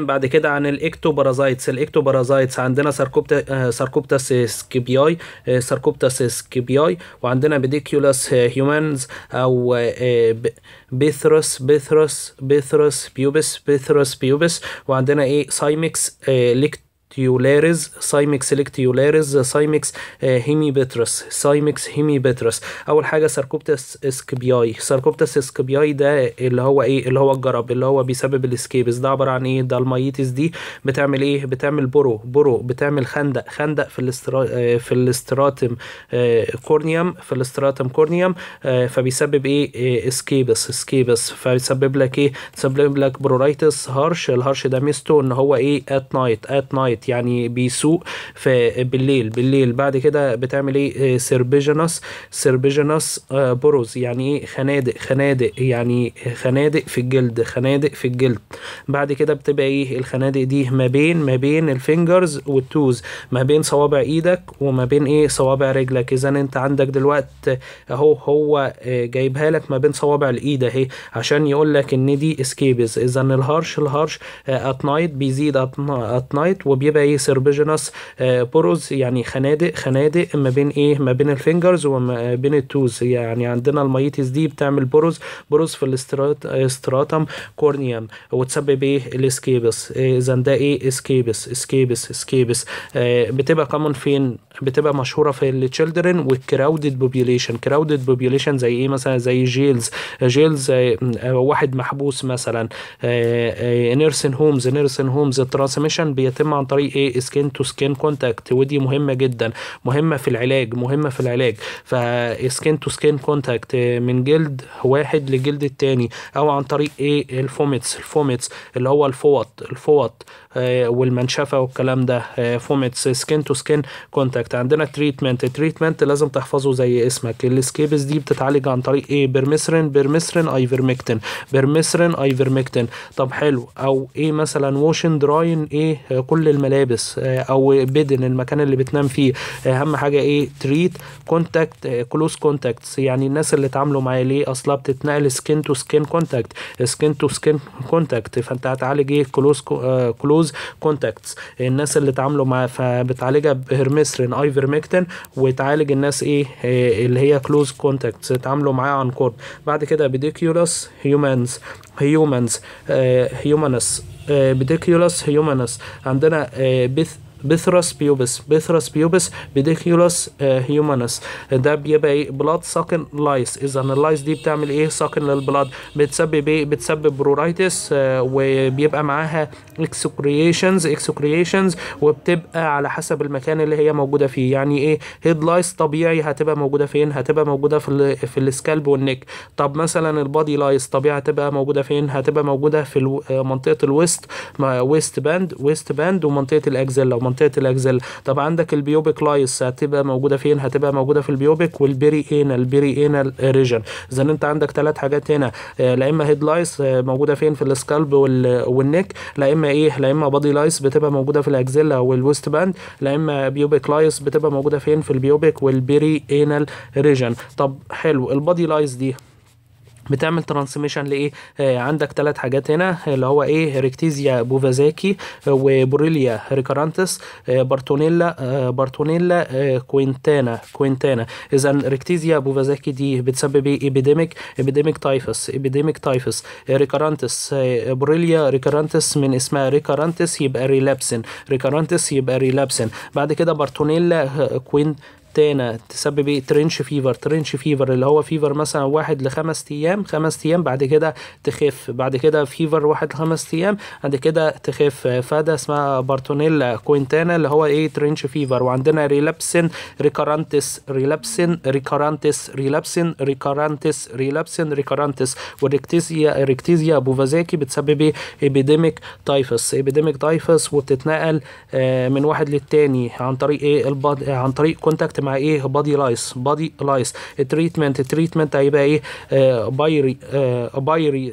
بعد كده عن الاكتوبارازايتس الاكتوبارازايتس عندنا ساركوبتا ساركوبتا سكيبي اي ساركوبتا سكيبي اي وعندنا بيديكولاس هيومنز او بيثروس بيثروس بيثروس بيوبس بيثروس بيوبس وعندنا ايه سايمكس آه، ليكت تيولاريز سايمكس ليكتيولاريز سايمكس بترس سايمكس بترس اول حاجه ساركوبتاس اسكبياي ساركوبتاس اسكبياي ده اللي هو ايه اللي هو الجرب اللي هو بيسبب الاسكيبس ده عباره عن ايه ده المايتس دي بتعمل ايه بتعمل برو برو بتعمل خندق خندق في الاسترا آه، في الاستراتم كورنيوم آه، في الاستراتم كورنيوم آه، فبيسبب ايه اسكيبس اسكيبس فبيسبب لك ايه تسبب لك برورايتس هارش الهارش ده ميزته ان هو ايه ات نايت ات نايت يعني بيسوق في بالليل بالليل بعد كده بتعمل ايه آه، سيربيجنس سيربيجنس آه، بروز يعني ايه خنادق خنادق يعني خنادق في الجلد خنادق في الجلد بعد كده بتبقى ايه الخنادق دي ما بين ما بين الفينجرز والتوز ما بين صوابع ايدك وما بين ايه صوابع رجلك اذا انت عندك دلوقتي اهو هو آه، جايبها لك ما بين صوابع الايد اهي عشان يقول لك ان دي اسكيبز اذا الهرش الهرش ات نايت بيزيد ات نايت وبيبقى هيبقى ايه سيربيجنس بوروز آه، يعني خنادق خنادق ما بين ايه ما بين الفينجرز وما بين التوز يعني عندنا الميتس دي بتعمل بوروز بوروز في الاستراتم كورنيان وتسبب ايه الاسكيبس إيه، اذا ده ايه اسكيبس اسكيبس اسكيبس آه، بتبقى كمان فين بتبقى مشهوره في التشيلدرن والكراودد بوبيوليشن كراودد بوبيوليشن زي ايه مثلا زي جيلز جيلز آه، واحد محبوس مثلا نيرسن هومز نيرسن هومز الترانسميشن بيتم عن طريق اي اي سكين تو سكين كونتاكت ودي مهمه جدا مهمه في العلاج مهمه في العلاج فسكين تو سكين كونتاكت من جلد واحد لجلد التاني او عن طريق ايه الفوميتس الفوميتس اللي هو الفوط الفوط آه، والمنشفه والكلام ده آه، فوميتس سكين تو سكين كونتاكت عندنا تريتمنت التريتمنت لازم تحفظه زي اسمك السكيبس دي بتتعالج عن طريق ايه بيرمسرين بيرمسرين ايفرمكتين بيرمسرين ايفرمكتين طب حلو او ايه مثلا ووشن دراين ايه كل الم ملابس آه، او بدن المكان اللي بتنام فيه آه، اهم حاجه ايه تريت كونتاكت كلوز كونتاكتس يعني الناس اللي اتعاملوا معايا ليه اصلا بتتنقل سكين تو سكين كونتاكت سكين تو سكين كونتاكت فانت هتعالج ايه كلوز كلوز كونتاكتس الناس اللي اتعاملوا معاه فبتعالجها بهرمسرين ايفرميكتين وتعالج الناس ايه آه، اللي هي كلوز كونتاكتس اتعاملوا معاه عن قرب بعد كده بيديكيولاس هيومنز هيومنز هيومنس بديكيولاس هيومانس عندنا بث بيثرس بيوبس بيثرس بيوبس بيديكيولوس هيومانس ده بيبقى ايه بلاد ساكن لايس اذا اللايس دي بتعمل ايه ساكن للبلاد بتسبب ايه بتسبب برورايتس وبيبقى معاها اكسكريشنز اكسكريشنز وبتبقى على حسب المكان اللي هي موجوده فيه يعني ايه هيد لايس طبيعي هتبقى موجوده فين هتبقى موجوده في في السكالب والنك طب مثلا البادي لايس طبيعي هتبقى موجوده فين هتبقى موجوده في آه، منطقه الويست ويست باند ويست باند ومنطقه الاكزيلا ومنطقة منطقه الاكزل طب عندك البيوبيك لايس هتبقى موجوده فين هتبقى موجوده في البيوبيك والبيري انال بيري انال ريجن اذا انت عندك ثلاث حاجات هنا آه، لا اما هيد لايس آه، موجوده فين في السكالب والنك لا اما ايه لا اما بادي لايس بتبقى موجوده في الاكزيلا والويست باند لا اما بيوبيك لايس بتبقى موجوده فين في البيوبيك والبيري انال ريجن طب حلو البادي لايس دي بتعمل ترانسميشن لايه آه عندك ثلاث حاجات هنا اللي هو ايه ريكتيزيا بوفازاكي آه، وبوريليا ريكارانتس آه بارتونيلا آه بارتونيلا آه كوينتانا كوينتانا اذا ريكتيزيا بوفازاكي دي بتسبب ايه ايبيديميك ايبيديميك تايفس ايبيديميك تايفس آه، ريكارانتس آه بوريليا ريكارانتس من اسمها ريكارانتس يبقى ريلابسن ريكارانتس يبقى ريلابسن بعد كده بارتونيلا آه، كوين تانا تسبب ايه ترنش فيفر ترنش فيفر اللي هو فيفر مثلا واحد لخمس ايام خمس ايام بعد كده تخف بعد كده فيفر واحد لخمس ايام بعد كده تخف فده اسمها بارتونيلا كوينتانا اللي هو ايه ترنش فيفر وعندنا ريلابسن ريكارانتس ريلابسن ريكارانتس ريلابسن ريكارانتس ريلابسن ريكارانتس والريكتيزيا ريكتيزيا بوفازاكي بتسبب ايه ايبيديميك تايفس ايبيديميك تايفس وبتتنقل آه، من واحد للتاني عن طريق ايه عن طريق كونتاكت مع ايه بادي لايس بادي لايس التريتمنت التريتمنت هيبقى ايه بايري بايري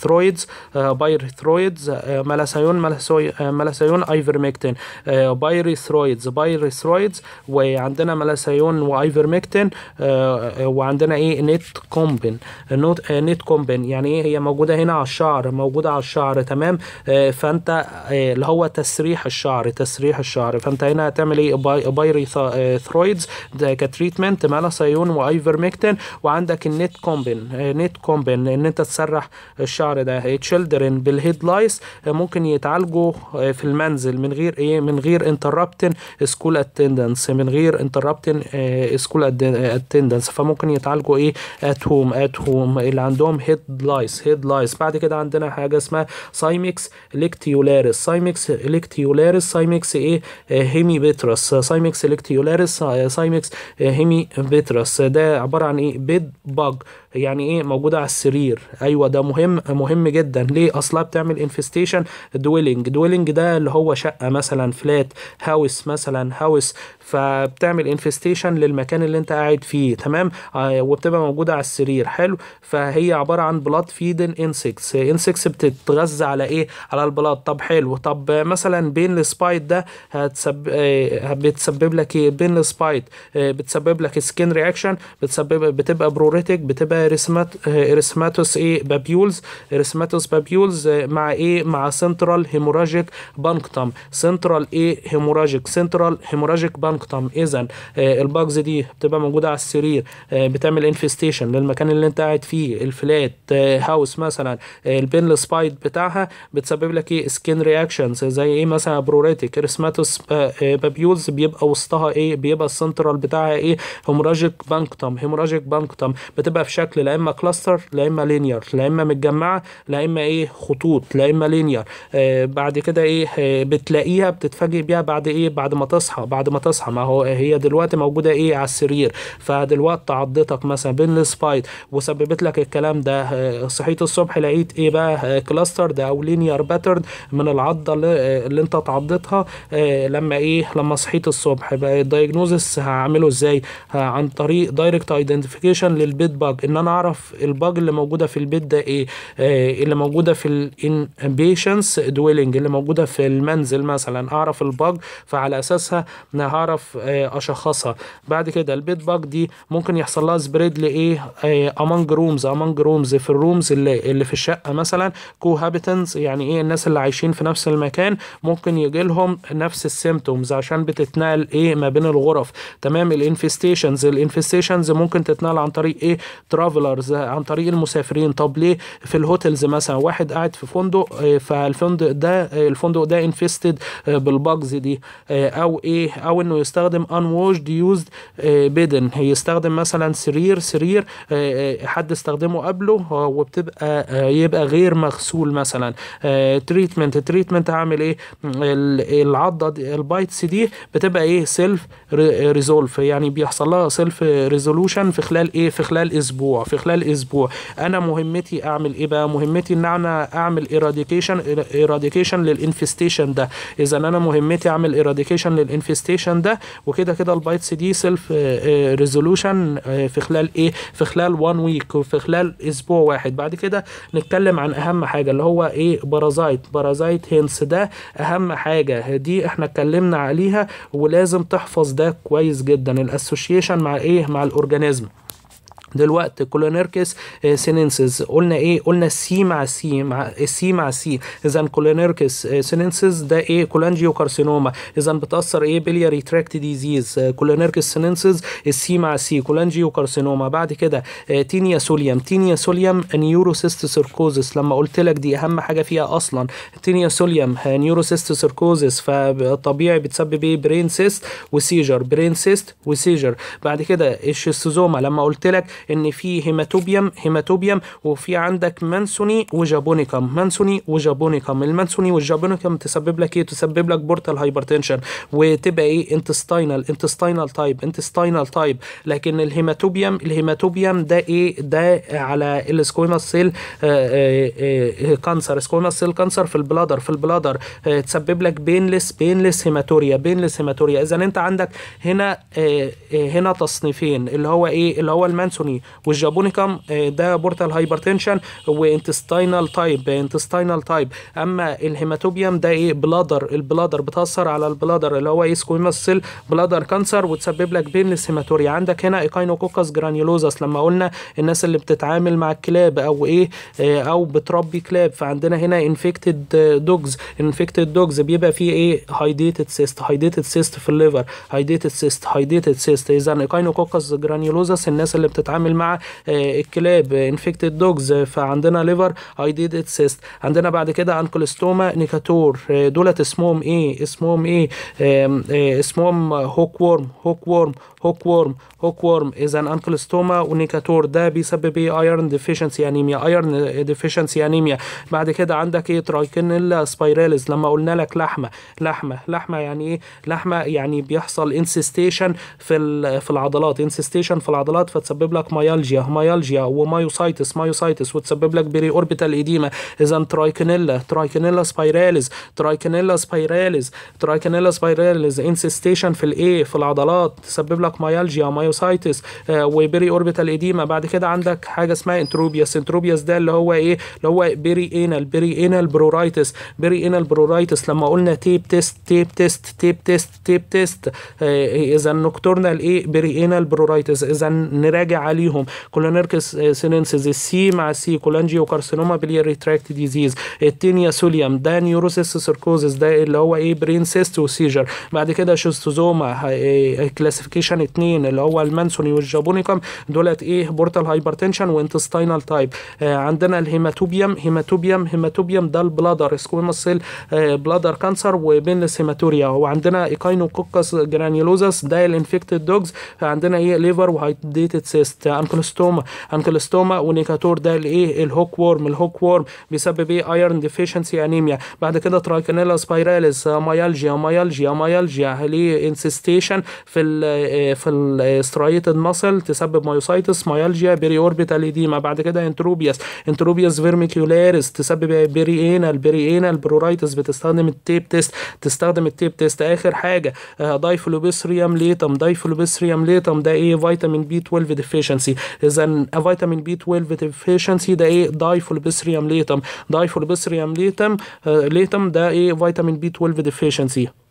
ثرويدز بايري ثرويدز ملاسيون ملاسيون ايفرميكتين بايري ثرويدز بايري ثرويدز وعندنا ملاسيون آه، وايفرميكتين آه، وعندنا ايه نت كومبن نوت نت كومبن يعني ايه هي موجوده هنا على الشعر موجوده على الشعر تمام آه، فانت اللي هو تسريح الشعر تسريح الشعر فانت هنا هتعمل ايه بايري ثرويدز ستيرويدز كتريتمنت مالاسيون وايفرمكتين وعندك النيت كومبين آه، نيت كومبين ان انت تسرح الشعر ده تشيلدرن بالهيد لايس ممكن يتعالجوا آه، في المنزل من غير ايه من غير انتربتن سكول اتندنس من غير انتربتن سكول اتندنس فممكن يتعالجوا ايه ات هوم ات هوم اللي عندهم هيد لايس هيد لايس بعد كده عندنا حاجه اسمها سايمكس ليكتيولاريس سايمكس ليكتيولاريس سايمكس ايه هيمي بيترس سايمكس ليكتيولاريس سايمكس هيمي بيترس ده عباره عن ايه بيد باج يعني ايه موجوده على السرير ايوه ده مهم مهم جدا ليه اصلها بتعمل انفستيشن دويلنج دويلنج ده اللي هو شقه مثلا فلات هاوس مثلا هاوس فبتعمل انفستيشن للمكان اللي انت قاعد فيه تمام آه، وبتبقى موجوده على السرير حلو فهي عباره عن بلاد فيدن انسكس انسكس بتتغذى على ايه على البلاد طب حلو طب مثلا بين السبايد ده هتسبب آه، بتسبب لك ايه بين السبايد بايت uh, بتسبب لك سكين رياكشن بتسبب بتبقى بروريتك بتبقى رسمات رسماتوس ايه بابيولز رسماتوس بابيولز مع ايه مع سنترال هيموراجيك بانكتم سنترال ايه هيموراجيك سنترال هيموراجيك بانكتم اذا الباجز دي بتبقى موجوده على السرير uh، بتعمل انفستيشن للمكان اللي انت قاعد فيه الفلات هاوس uh، مثلا البين بايت بتاعها بتسبب لك ايه سكين رياكشنز زي ايه مثلا بروريتك رسماتوس بابيولز بيبقى وسطها ايه بيبقى السنترال بتاعها ايه هيموراجيك بانكتم هيموراجيك بانكتم بتبقى في شكل لا اما كلاستر لا اما لينير لا اما متجمعه لا اما ايه خطوط لا اما لينير آه بعد كده ايه آه بتلاقيها بتتفاجئ بيها بعد ايه بعد ما تصحى بعد ما تصحى ما هو هي دلوقتي موجوده ايه على السرير فدلوقتي تعضتك مثلا بين السبايد وسببت لك الكلام ده آه صحيت الصبح لقيت ايه بقى كلاستر ده او لينير باترن من العضه اللي, آه، اللي انت اتعضتها آه، لما ايه لما صحيت الصبح بقى الدايجنوز البروسيس هعمله ازاي عن طريق دايركت ايدنتيفيكيشن للبيت باج ان انا اعرف الباج اللي موجوده في البيت ده ايه آه، اللي موجوده في الانبيشنس دويلنج اللي موجوده في المنزل مثلا اعرف الباج فعلى اساسها هعرف آه، اشخصها بعد كده البيت باج دي ممكن يحصل لها سبريد لايه امونج رومز امونج رومز في الرومز اللي, اللي في الشقه مثلا كو يعني ايه الناس اللي عايشين في نفس المكان ممكن يجي لهم نفس السيمتومز عشان بتتنقل ايه ما بين الغرف الصحف تمام الانفستيشنز الانفستيشنز ممكن تتنقل عن طريق ايه ترافلرز عن طريق المسافرين طب ليه في الهوتلز مثلا واحد قاعد في فندق آه، فالفندق ده آه، الفندق ده انفستد آه، بالباجز دي او ايه او انه يستخدم ان ووش يوزد بيدن يستخدم مثلا سرير سرير حد استخدمه قبله وبتبقى يبقى غير مغسول مثلا تريتمنت تريتمنت هعمل ايه العضه دي البايتس دي بتبقى ايه سيلف ريزولف يعني بيحصل لها سيلف ريزولوشن في خلال ايه في خلال اسبوع في خلال اسبوع انا مهمتي اعمل ايه بقى مهمتي ان انا اعمل ايراديكيشن ايراديكيشن للانفستيشن ده اذا انا مهمتي اعمل ايراديكيشن للانفستيشن ده وكده كده البايتس دي سيلف ريزولوشن آه، في خلال ايه في خلال 1 ويك وفي خلال اسبوع واحد بعد كده نتكلم عن اهم حاجه اللي هو ايه بارازايت بارازايت هينس ده اهم حاجه دي احنا اتكلمنا عليها ولازم تحفظ ده كويس جدا الاسوشيشن مع ايه مع الاورجانيزم دلوقتي كولينيركس آه، سينينسيز قلنا ايه قلنا السي مع السي مع السي آه، مع السي اذا كولينيركس آه، سينينسيز ده ايه كولانجيو كارسينوما اذا بتاثر ايه بلياري تراكت ديزيز كولينيركس سينينسيز السي مع السي كولانجيو كارسينوما بعد كده تينيا سوليام تينيا سوليام نيوروسيست سيركوزس لما قلت لك دي اهم حاجه فيها اصلا تينيا سوليام نيوروسيست سيركوزس فطبيعي بتسبب ايه برين سيست وسيجر برين سيست وسيجر بعد كده الشيستوزوما لما قلت لك ان في هيماتوبيوم هيماتوبيوم وفي عندك منسوني وجابونيكم منسوني وجابونيكم المنسوني والجابونيكم تسبب لك ايه تسبب لك بورتال هايبرتنشن وتبقى ايه انتستاينال انتستاينال تايب انتستاينال تايب لكن الهيماتوبيوم الهيماتوبيوم ده ايه ده على السكويماس سيل كانسر سكويماس سيل كانسر في البلادر في البلادر آه، تسبب لك بينلس بينلس هيماتوريا بينلس هيماتوريا اذا انت عندك هنا آه، آه، هنا تصنيفين اللي هو ايه اللي هو المنسوني الجابوني والجابونيكم آه، ده بورتال هايبرتنشن وانتستاينال تايب انتستاينال تايب اما الهيماتوبيوم ده ايه بلادر البلادر بتاثر على البلادر اللي هو اسكويموس سيل بلادر كانسر وتسبب لك بيلنس هيماتوريا عندك هنا ايكاينوكوكاس جرانيولوزس لما قلنا الناس اللي بتتعامل مع الكلاب او ايه آه، او بتربي كلاب فعندنا هنا انفكتد دوجز انفكتد دوجز بيبقى فيه ايه هايديتد سيست هايديتد سيست في الليفر هايديتد سيست هايديتد سيست اذا ايكاينوكوكاس جرانيولوزس الناس اللي بتتعامل بتعامل مع آه، الكلاب انفكتد آه، دوجز آه، فعندنا ليفر ديد سيست عندنا بعد كده انكلستوما نيكاتور دولت اسمهم ايه اسمهم ايه اسمهم هوك وورم هوك وورم هوك وورم هوك وورم اذا انكلستوما ونيكاتور ده بيسبب ايه ايرن ديفيشنسي انيميا ايرن ديفيشنسي انيميا بعد كده عندك ايه ترايكنيلا سبايراليز لما قلنا لك لحمه لحمه لحمه يعني ايه لحمه يعني بيحصل انسستيشن في في العضلات انسستيشن في العضلات فتسبب لك لك مايالجيا مايالجيا ومايوسايتس مايوسايتس وتسبب لك بري اوربيتال ايديما اذا ترايكنيلا ترايكنيلا سبايراليز ترايكنيلا سبايراليز ترايكنيلا سبايراليز انسستيشن في الايه في العضلات تسبب لك مايالجيا مايوسايتس آه وبري اوربيتال ايديما بعد كده عندك حاجه اسمها انتروبياس انتروبياس ده اللي هو ايه اللي هو بيري انال بيري انال برورايتس بيري انال برورايتس لما قلنا تيب تيست تيب تيست تيب تيست تيب تيست آه، اذا نوكتورنال ايه بيري انال برورايتس اذا نراجع ليهم كولانيركس آه، سينينسيز السي مع السي كولانجيو بلياري تراكت ديزيز التينيا سوليام ده نيوروسيس سيركوزيس ده اللي هو ايه برين سيست وسيجر بعد كده شوستوزوما كلاسيفيكيشن 2 اللي هو المانسوني والجابونيكم دولت ايه بورتال هايبرتنشن وانتستاينال تايب عندنا الهيماتوبيوم هيماتوبيوم هيماتوبيوم ده البلادر سكويموس سيل بلادر كانسر وبين هيماتوريا وعندنا ايكاينوكوكس جرانيولوزس ده الانفكتد دوجز عندنا ايه ليفر وهايديتد سيست انكلستوما انكلستوما ونيكاتور ده الايه الهوك وورم الهوك وورم بيسبب ايه ايرون ديفيشنسي انيميا بعد كده ترايكانيلا سبايراليس مايالجيا مايالجيا مايالجيا ليه انسستيشن في الـ إيه، في السترايتد ماسل تسبب مايوسايتس مايالجيا بيري اوربيتال ايديما بعد كده انتروبياس انتروبياس فيرميكيولاريس تسبب بيري انال بيري انال بروريتس بتستخدم التيب تيست تستخدم التيب تيست اخر حاجه دايفلوبيسريام ليتم دايفلوبيسريام ليتم ده ايه فيتامين بي 12 ديفيشنسي deficiency اذا فيتامين بي 12 deficiency ده ايه دايفولبسريم ليتم دايفولبسريم ليتم ليتم ده ايه فيتامين بي 12 deficiency